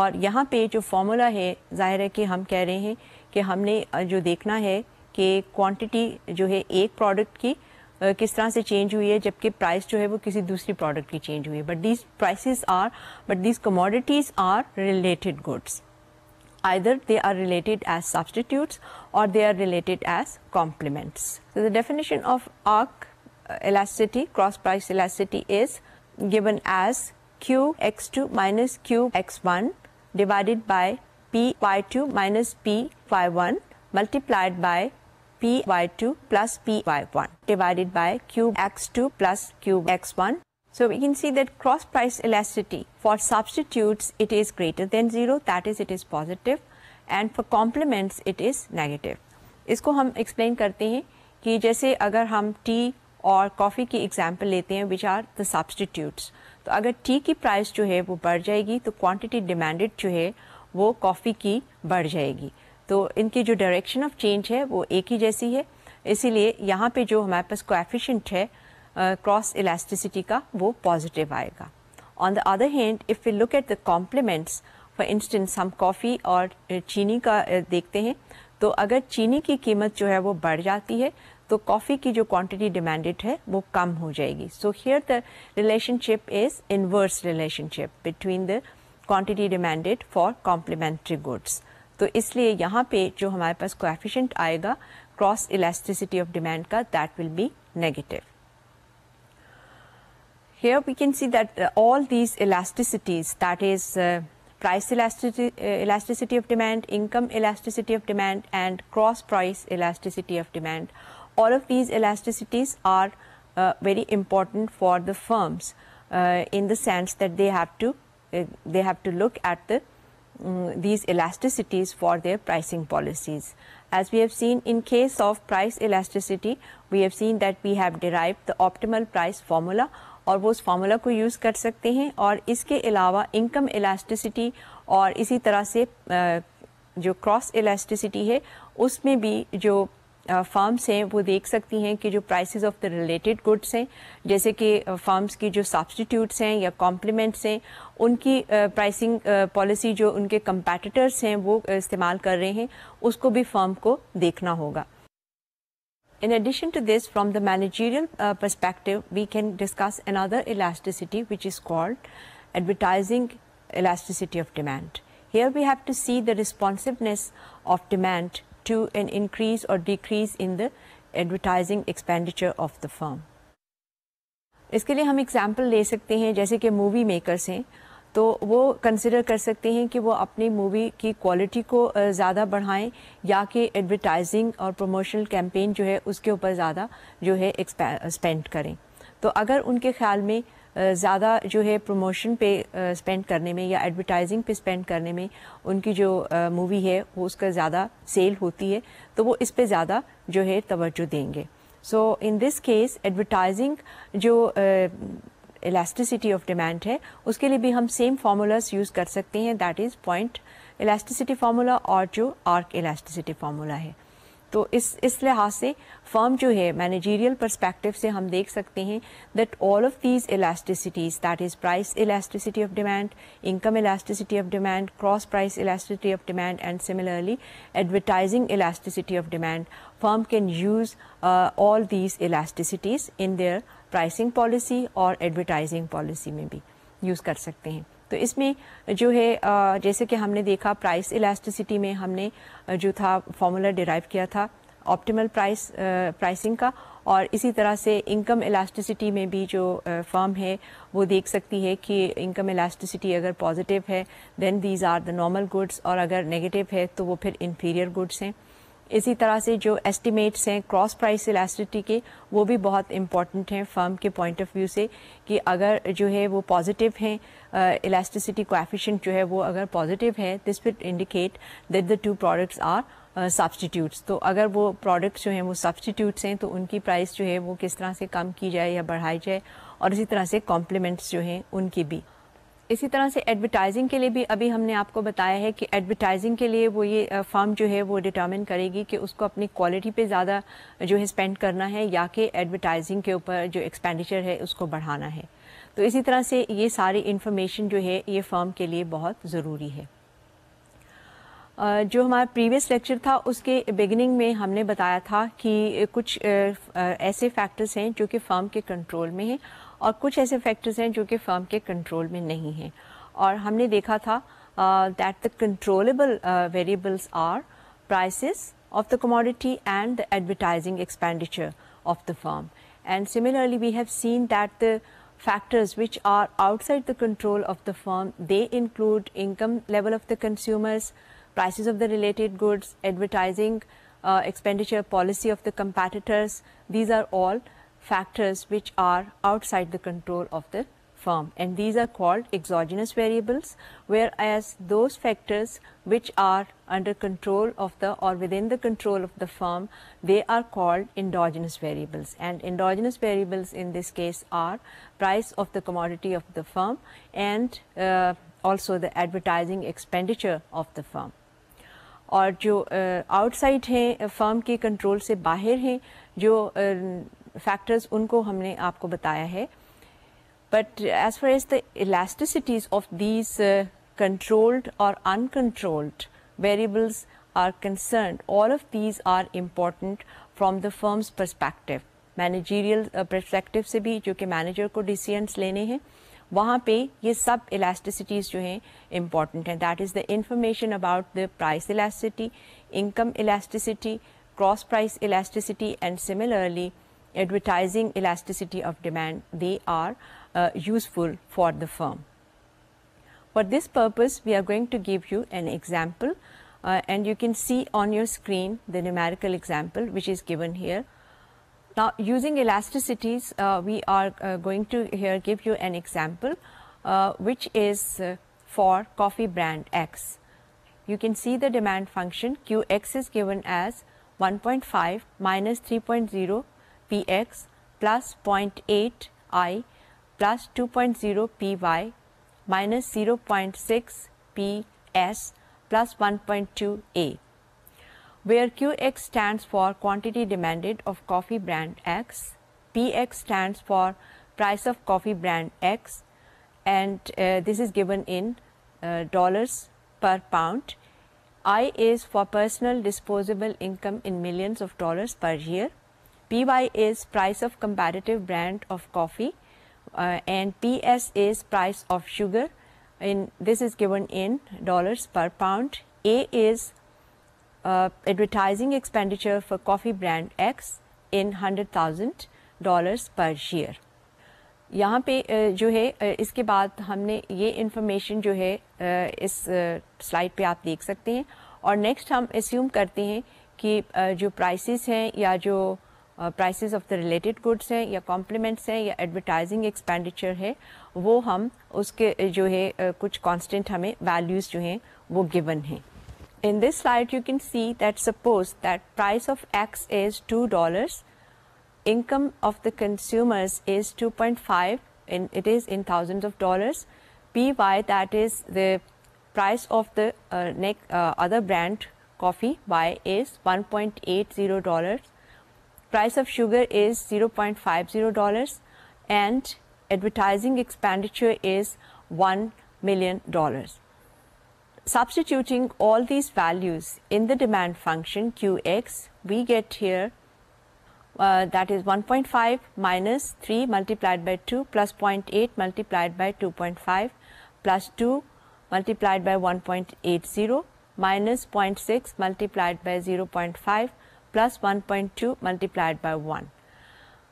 اور یہاں پہ جو formula ہے ظاہر ہے کہ ہم کہہ رہے ہیں کہ ہم نے جو دیکھنا ہے کہ کوانٹٹی جو ہے ایک پروڈکٹ کی किस तरह से चेंज हुई है जबकि प्राइस जो है वो किसी दूसरी प्रोडक्ट की चेंज हुई है but these prices are but these commodities are related either they are related as substitutes or they are related as complements. So, the definition of arc uh, elasticity, cross price elasticity is given as q x2 minus q x1 divided by p y2 minus p y1 multiplied by py2 plus py1 divided by cube x2 plus cube x1. So we can see that cross price elasticity for substitutes it is greater than 0 that is it is positive and for complements it is negative. इसको हम explain करते हैं कि जैसे अगर हम T और coffee की एग्जाम्पल लेते हैं विच आर द सब्सटीट्यूट्स तो अगर टी की प्राइस जो है वो बढ़ जाएगी तो क्वांटिटी डिमांडेड जो है वो कॉफ़ी की बढ़ जाएगी तो इनकी जो डायरेक्शन ऑफ चेंज है वो एक ही जैसी है इसीलिए यहाँ पे जो हमारे पास कोएफिशिएंट है क्रॉस इलास्टिसिटी का वो पॉजिटिव आएगा on the other hand if you look at the complements for instance हम कॉफ़ी और चीनी का देखते हैं तो अगर चीनी की कीमत जो है वो बढ़ जाती है तो कॉफ़ी की जो क्वांटिटी डिमांडेड है वो कम हो जाएगी so here the relationship is inverse relationship between the quantity demanded for complementary goods तो इसलिए यहाँ पे जो हमारे पास कोएफिशिएंट आएगा क्रॉस इलास्टिसिटी ऑफ डिमांड का that will be negative here we can see that uh, all these elasticities that is uh, price elasticity, uh, elasticity of demand, income elasticity of demand and cross price elasticity of demand all of these elasticities are very important for the firms in the sense that they have to they have to look at the um, these elasticities for their pricing policies. As we have seen in case of price elasticity, we have seen that we have derived the optimal price formula اور وہ اس formula کو use کر سکتے ہیں اور اس کے علاوہ income elasticity اور اسی طرح سے جو کراس الاسٹیسٹی ہے اس میں بھی جو फार्म्स हैं वो देख सकती हैं कि जो prices of the related goods हैं जैसे कि फार्म्स की जो सब्सटीट्यूट्स हैं या कॉम्प्लीमेंट्स हैं उनकी प्राइसिंग पॉलिसी जो उनके कंपेटिटर्स हैं वो इस्तेमाल कर रहे हैं उसको भी फर्म को देखना होगा In addition to this, from the managerial uh, perspective, we can discuss another elasticity which is called advertising elasticity of demand. Here we have to see the responsiveness of demand to an increase or decrease in the advertising expenditure of the firm. इसके लिए हम example ले सकते हैं जैसे कि movie makers हैं तो वो कंसिडर कर सकते हैं कि वो अपनी मूवी की क्वालिटी को ज़्यादा बढ़ाएं या कि एडवर्टाइजिंग और प्रमोशनल कैंपेन जो है उसके ऊपर ज़्यादा जो है स्पेंड करें तो अगर उनके ख्याल में ज़्यादा जो है प्रमोशन पे स्पेंड करने में या एडवर्टाइजिंग पे स्पेंड करने में उनकी जो मूवी है वो उसका ज़्यादा सेल होती है तो वो इस पर ज़्यादा जो है तोज्जो देंगे so in this case advertising जो इलास्टिसिटी ऑफ डिमांड है उसके लिए भी हम सेम फार्मूलाज यूज़ कर सकते हैं that is point elasticity formula और जो आर्क इलास्टिसिटी फार्मूला है तो इस इस लिहाज से फर्म जो है मैनेजीरियल परस्पेक्टिव से हम देख सकते हैं that all of these elasticities that is price elasticity of demand income elasticity of demand cross price elasticity of demand and similarly advertising elasticity of demand firm can use all these elasticities in their pricing policy और advertising policy में भी use कर सकते हैं तो इसमें जो है जैसे कि हमने देखा प्राइस इलास्टिसिटी में हमने जो था फॉर्मूला डिराइव किया था ऑप्टिमल प्राइस प्राइसिंग का और इसी तरह से इनकम इलास्टिसिटी में भी जो फर्म है वो देख सकती है कि इनकम इलास्टिसिटी अगर पॉजिटिव है then these are the normal goods और अगर नेगेटिव है तो वो फिर इन्फीरियर गुड्स हैं इसी तरह से जो एस्टिमेट्स हैं क्रॉस प्राइस इलास्टिटी के वो भी बहुत इम्पॉर्टेंट हैं फर्म के पॉइंट ऑफ व्यू से कि अगर जो है वो पॉजिटिव हैं इलास्टिसिटी कोएफिशिएंट जो है वो अगर पॉजिटिव है this will indicate that the two products are substitutes तो अगर वो प्रोडक्ट्स जो हैं वो सब्सटीट्यूट्स हैं तो उनकी प्राइस जो है वो किस तरह से कम की जाए या बढ़ाई जाए और इसी तरह से कॉम्प्लीमेंट्स जो हैं उनकी भी इसी तरह से एडवर्टाइजिंग के लिए भी अभी हमने आपको बताया है कि एडवर्टाइजिंग के लिए वो ये फर्म जो है वो डिटर्मिन करेगी कि उसको अपनी क्वालिटी पे ज़्यादा जो है स्पेंड करना है या कि एडवर्टाइजिंग के ऊपर जो एक्सपेंडिचर है उसको बढ़ाना है तो इसी तरह से ये सारी इन्फॉर्मेशन जो है ये फर्म के लिए बहुत ज़रूरी है जो हमारा प्रीवियस लेक्चर था उसके बिगिनिंग में हमने बताया था कि कुछ ऐसे फैक्टर्स हैं जो कि फर्म के कंट्रोल में हैं और कुछ ऐसे फैक्टर्स हैं जो कि फर्म के कंट्रोल में नहीं हैं और हमने देखा था that the controllable variables are prices of the commodity and the advertising expenditure of the firm. And similarly, we have seen that the factors which are outside the control of the firm, they include income level of the consumers, prices of the related goods, advertising, uh, expenditure policy of the competitors. These are all factors which are outside the control of the firm and these are called exogenous variables whereas those factors which are under control of the or within the control of the firm they are called endogenous variables and endogenous variables in this case are price of the commodity of the firm and uh, also the advertising expenditure of the firm. Or, जो uh, outside हैं uh, firm के control से बाहर हैं जो uh, factors उनको हमने आपको बताया है but as far as the elasticities of these controlled or uncontrolled variables are concerned, all of these are important from the firm's perspective. Managerial perspective से भी जो कि मैनेजर को डिसीजंस लेने हैं वहाँ पे ये सब इलास्टिसिटीज़ जो हैं इम्पॉर्टेंट हैं that is the information about the price elasticity income elasticity cross price elasticity and similarly advertising elasticity of demand, they are uh, useful for the firm. For this purpose, we are going to give you an example uh, and you can see on your screen the numerical example which is given here. Now, using elasticities, uh, we are uh, going to here give you an example uh, which is uh, for coffee brand X. You can see the demand function Qx is given as 1.5 minus 3.0 px plus 0.8 i plus 2.0 py minus 0.6 ps plus 1.2 a where qx stands for quantity demanded of coffee brand x, px stands for price of coffee brand x and uh, this is given in uh, dollars per pound. I is for personal disposable income in millions of dollars per year. PY is price of comparative brand of coffee uh, and PS is price of sugar in this is given in dollars per pound. A is uh, advertising expenditure for coffee brand X in 100,000 dollars per year. یہاں پہ جو ہے اس کے بعد ہم نے یہ information جو ہے اس سلائڈ پہ آپ دیکھ سکتے ہیں اور نیکسٹ ہم اسیوم کرتے ہیں کہ جو प्राइसेस ہیں یا جو prices of the related goods हैं या कॉम्प्लीमेंट्स हैं या एडवर्टाइजिंग एक्सपेंडिचर है वो हम उसके जो है कुछ कांस्टेंट हमें वैल्यूज जो हैं वो गिवन हैं in this light you can see that suppose that price of X is two dollars income of the consumers is two point five in it is in thousand of dollars P Y that is the price of the next other brand coffee Y is one point eight zero dollars Price of sugar is $0.50 and advertising expenditure is $1 million. Substituting all these values in the demand function Qx, we get here uh, that is 1.5 minus 3 multiplied by 2 plus 0.8 multiplied by 2.5 plus 2 multiplied by 1.80 minus 0.6 multiplied by 0.5 plus 1.2 multiplied by 1.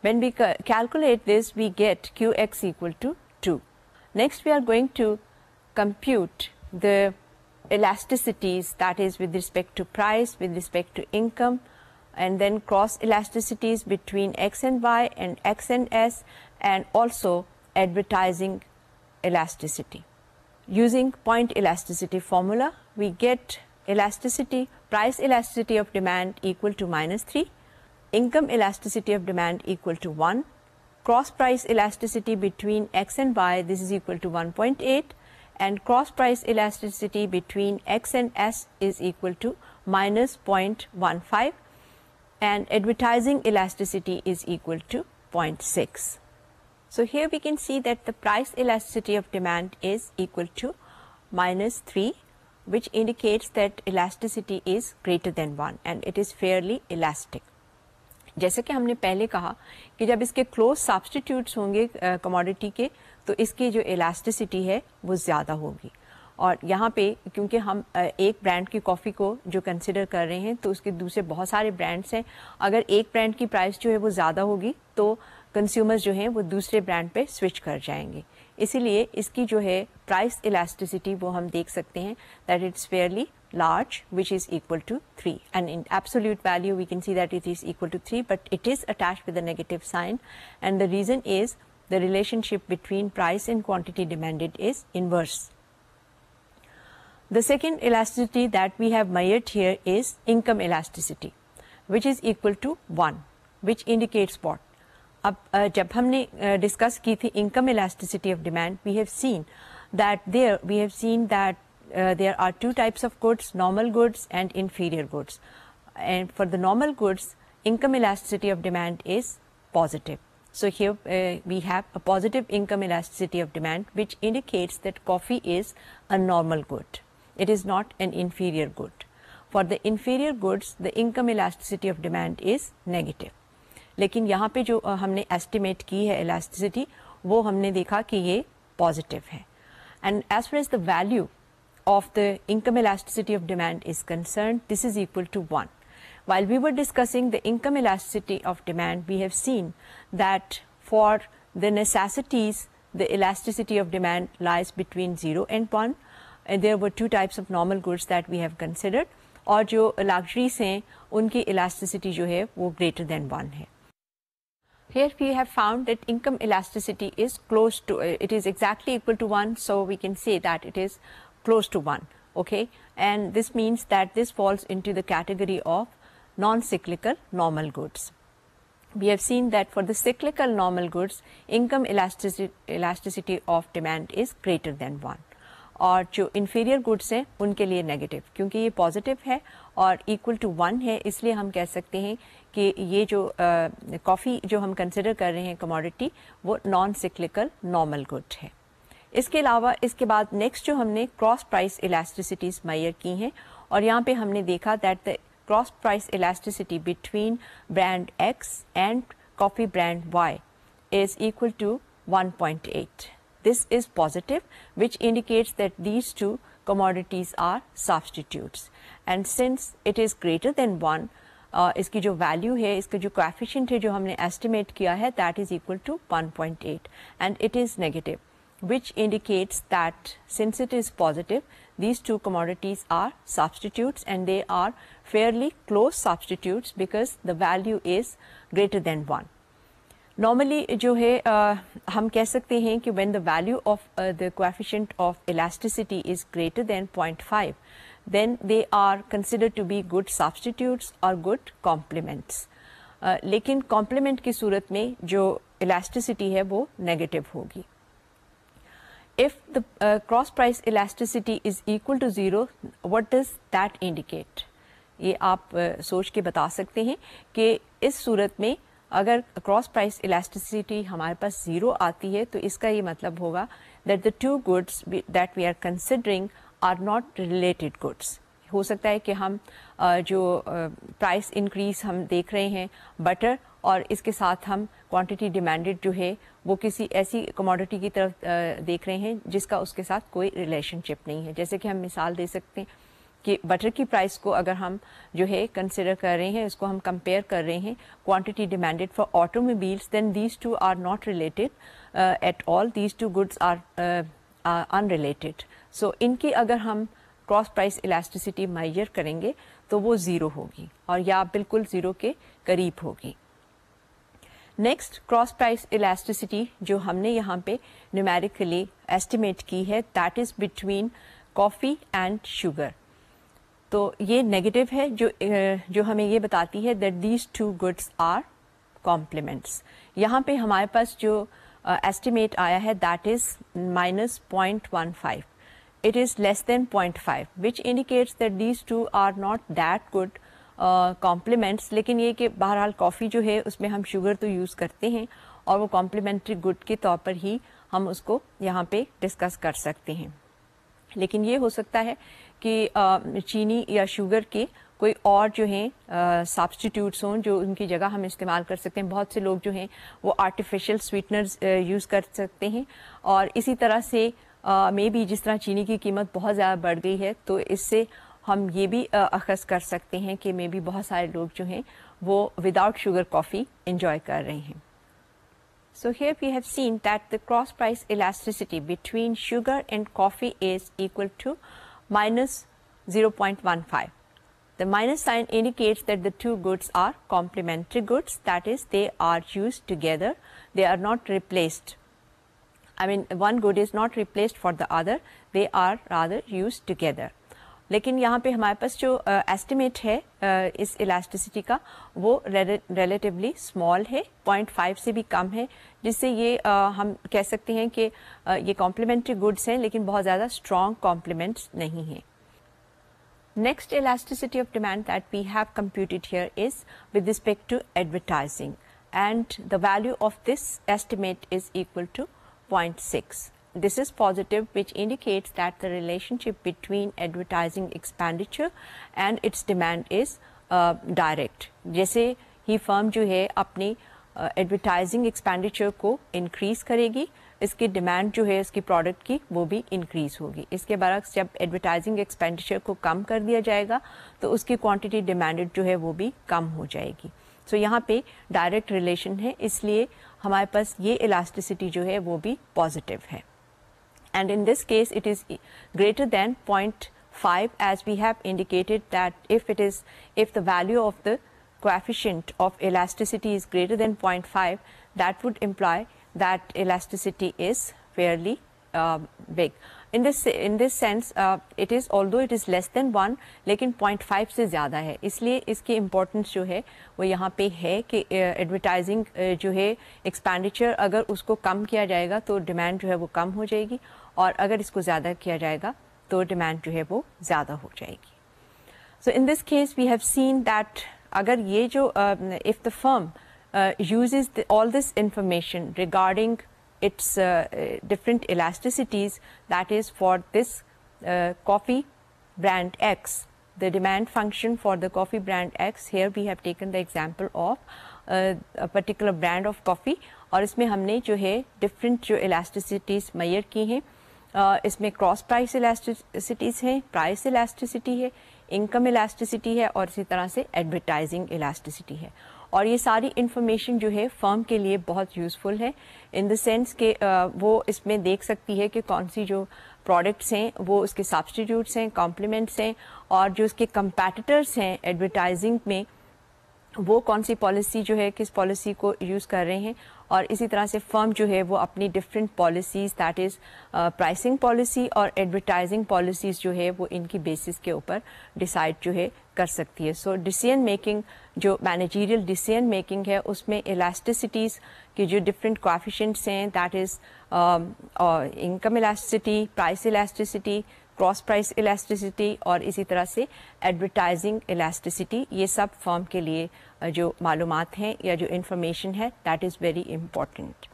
When we ca calculate this, we get Qx equal to 2. Next, we are going to compute the elasticities that is with respect to price, with respect to income and then cross elasticities between X and Y and X and S and also advertising elasticity. Using point elasticity formula, we get elasticity price elasticity of demand equal to minus 3, income elasticity of demand equal to 1, cross price elasticity between x and y this is equal to 1.8 and cross price elasticity between x and s is equal to minus 0.15 and advertising elasticity is equal to 0.6. So here we can see that the price elasticity of demand is equal to minus 3 which indicates that elasticity is greater than 1 and it is fairly elastic. जैसे कि हमने पहले कहा कि जब इसके close substitutes होंगे commodity uh, के तो इसकी जो इलास्टिसिटी है वो ज़्यादा होगी और यहाँ पे क्योंकि हम एक ब्रांड की कॉफ़ी को जो कंसिडर कर रहे हैं तो उसके दूसरे बहुत सारे ब्रांड्स हैं अगर एक ब्रांड की प्राइस जो है वो ज़्यादा होगी तो कंज्यूमर्स जो हैं वो दूसरे ब्रांड पे स्विच कर जाएंगे इसीलिए इसकी जो है प्राइस इलास्टिसिटी वो हम देख सकते हैं that it's fairly large which is equal to 3 and in absolute value we can see that it is equal to 3 but it is attached with a negative sign and the reason is the relationship between price and quantity demanded is inverse. The second elasticity that we have measured here is income elasticity which is equal to 1 which indicates what अब जब हमने discuss की थी income elasticity of demand we have seen that there we have seen that there are two types and for the normal goods income elasticity of demand is positive. So, here uh, we have a positive income elasticity of demand which indicates that coffee is a normal good, it is not an inferior good. For the inferior goods the income elasticity of demand is negative. लेकिन यहाँ पे जो हमने estimate की है elasticity वो हमने देखा कि ये पॉजिटिव है and as far as the value of the income elasticity of demand is concern this is equal to one while we were discussing the income elasticity of demand, we have seen that for the necessities, the elasticity of demand lies between 0 and 1. And there were two types of normal goods that we have considered. और जो luxuries हैं उनकी elasticity जो है वो greater than 1 है Here we have found that income elasticity is close to, uh, it is exactly equal to 1. So we can say that it is close to 1. Okay. And this means that this falls into the category of non-cyclical normal goods. We have seen that for the cyclical normal goods, income elasticity, elasticity of demand is greater than 1. or जो inferior goods, हैं उनके लिए negative क्योंकि ये positive है और equal to one है कि ये जो कॉफ़ी जो हम कंसिडर कर रहे हैं कमोडिटी वो नॉन सिक्लिकल नॉर्मल गुड है इसके अलावा इसके बाद नेक्स्ट जो हमने क्रॉस प्राइस इलास्टिसिटीज़ मैयर की हैं और यहाँ पे हमने देखा that the cross price elasticity between brand X and coffee brand Y is equal to 1.8. This is positive which indicates that these two commodities are substitutes. And since it is greater than one इसकी जो value है इसका जो coefficient है जो हमने estimate किया है that is equal to 1.8 and it is negative which indicates that since it is positive, these two commodities are substitutes and they are fairly close substitutes because the value is greater than 1. Normally जो है uh, हम कह सकते हैं कि when the value of uh, the coefficient of elasticity is greater than 0.5, then they are considered to be good substitutes और good complements. Uh, लेकिन complement की सूरत में जो elasticity है वो negative होगी If the uh, cross price elasticity is equal to zero, what does that indicate? ये आप uh, सोच के बता सकते हैं कि इस सूरत में cross price elasticity इलास्टिसिटी हमारे zero ज़ीरो आती है तो इसका ये मतलब होगा that the two goods that we are considering are not related goods हो सकता है कि हम जो प्राइस इंक्रीज हम देख रहे हैं बटर और इसके साथ हम क्वांटिटी डिमांडेड जो है वो किसी ऐसी कमोडिटी की तरफ देख रहे हैं जिसका उसके साथ कोई रिलेशनशिप नहीं है जैसे कि हम मिसाल दे सकते हैं कि बटर की प्राइस को अगर हम जो है कंसिडर कर रहे हैं इसको हम कंपेयर कर रहे हैं quantity demanded for automobiles then these two are not related at all these two goods are unrelated so so, इनकी अगर हम क्रॉस प्राइस इलास्टिसिटी माइयर करेंगे तो वो ज़ीरो होगी और या बिल्कुल ज़ीरो के करीब होगी नेक्स्ट क्रॉस प्राइस इलास्टिसिटी जो हमने यहाँ पे न्यूमेरिकली एस्टिमेट की है that is between coffee and sugar तो ये नेगेटिव है जो जो हमें ये बताती है that these two goods are complements यहाँ पे हमारे पास जो एस्टिमेट uh, आया है that is minus point one five it is less than 0.5 which indicates that these two are not that good complements uh, लेकिन ये कि बहरहाल कॉफ़ी जो है उसमें हम शुगर तो यूज़ करते हैं और वो कॉम्प्लीमेंट्री गुड के तौर पर ही हम उसको यहाँ पे डिस्कस कर सकते हैं लेकिन ये हो सकता है कि uh, चीनी या शुगर के कोई और जो हैं सब्सटीट्यूट्स हों जो उनकी जगह हम इस्तेमाल कर सकते हैं बहुत से लोग जो हैं वो आर्टिफिशियल स्वीटनर्स यूज़ कर सकते हैं और इसी तरह से में भी जिस तरह चीनी की कीमत बहुत ज़्यादा बढ़ गई है तो इससे हम ये भी अखज़ कर सकते हैं कि मे भी बहुत सारे लोग जो हैं वो विदाउट शुगर कॉफ़ी इन्जॉय कर रहे हैं So here we have seen that the cross price elasticity between sugar and coffee is equal to minus 0.15. The minus sign indicates that the two goods are complementary goods, that is they are used together, they are not replaced I mean one good is not replaced for the other, they are rather used together. लेकिन यहाँ पे हमारे पास जो estimate uh, है uh, इस elasticity का वो रिलेटिवली स्मॉल है 0.5 से भी कम है जिससे ये uh, हम कह सकते हैं कि uh, ये कॉम्प्लीमेंट्री गुड्स हैं लेकिन बहुत ज़्यादा स्ट्रॉन्ग कॉम्प्लीमेंट्स नहीं हैं Next elasticity of demand that we have computed here is with respect to advertising and the value of this estimate is equal to 0.6. This is positive which indicates that the relationship between advertising expenditure and its demand is direct uh, जैसे ही firm जो है अपने advertising uh, expenditure को increase करेगी इसकी demand जो है इसकी प्रोडक्ट की वो भी इंक्रीज़ होगी इसके बरक्स जब एडवर्टाइजिंग एक्सपेंडिचर को कम कर दिया जाएगा तो उसकी क्वांटिटी डिमांडेड जो है वो भी कम हो जाएगी सो so, यहाँ पे डायरेक्ट रिलेशन है इसलिए हमारे पास ये इलास्टिसिटी जो है वो भी पॉजिटिव है and in this case it is greater than 0.5 as we have indicated that if it is if the value of the coefficient of elasticity is greater than 0.5 that would imply that elasticity is fairly uh, big in this in this sense uh, it is although it is less than 1 in 0.5 is zyada hai isliye iski importance jo hai wo advertising uh, expenditure agar usko kam demand jo hai wo kam ho jayegi aur demand jo hai wo so in this case we have seen that uh, if the firm uses all this information regarding its uh, uh, different elasticities that is for this uh, coffee brand X the demand function for the coffee brand X here we have taken the example of a particular brand of coffee और इसमें हमने जो है different जो elasticities measure की हैं uh, इसमें cross price elasticities price elasticity है income elasticity है और इसी तरह से advertising elasticity है और ये सारी इन्फॉर्मेशन जो है फर्म के लिए बहुत यूज़फुल है इन द सेंस कि वो इसमें देख सकती है कि कौन सी जो प्रोडक्ट्स हैं वो उसके सब्सटीट्यूट्स हैं कॉम्प्लीमेंट्स हैं और जो उसके कंपेटिटर्स हैं एडवर्टाइजिंग में वो कौन सी पॉलिसी जो है किस पॉलिसी को यूज़ कर रहे हैं और इसी तरह से फर्म जो है वो अपनी different policies that is pricing policy और एडवर्टाइजिंग पॉलिसीज़ जो है वो इनकी बेसिस के ऊपर डिसाइड जो है कर सकती है सो डिसीजन मेकिंग जो मैनेजीरियल डिसीजन मेकिंग है उसमें इलास्टिसिटीज़ के जो डिफरेंट कॉफिशेंट्स हैं that is income elasticity price elasticity cross price elasticity और इसी तरह से एडवर्टाइजिंग इलास्टिसिटी ये सब फर्म के लिए uh, जो मालूम हैं या जो इन्फॉर्मेशन है that is very important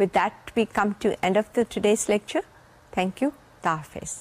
With that, we come to end of the today's lecture. Thank you. Tafis.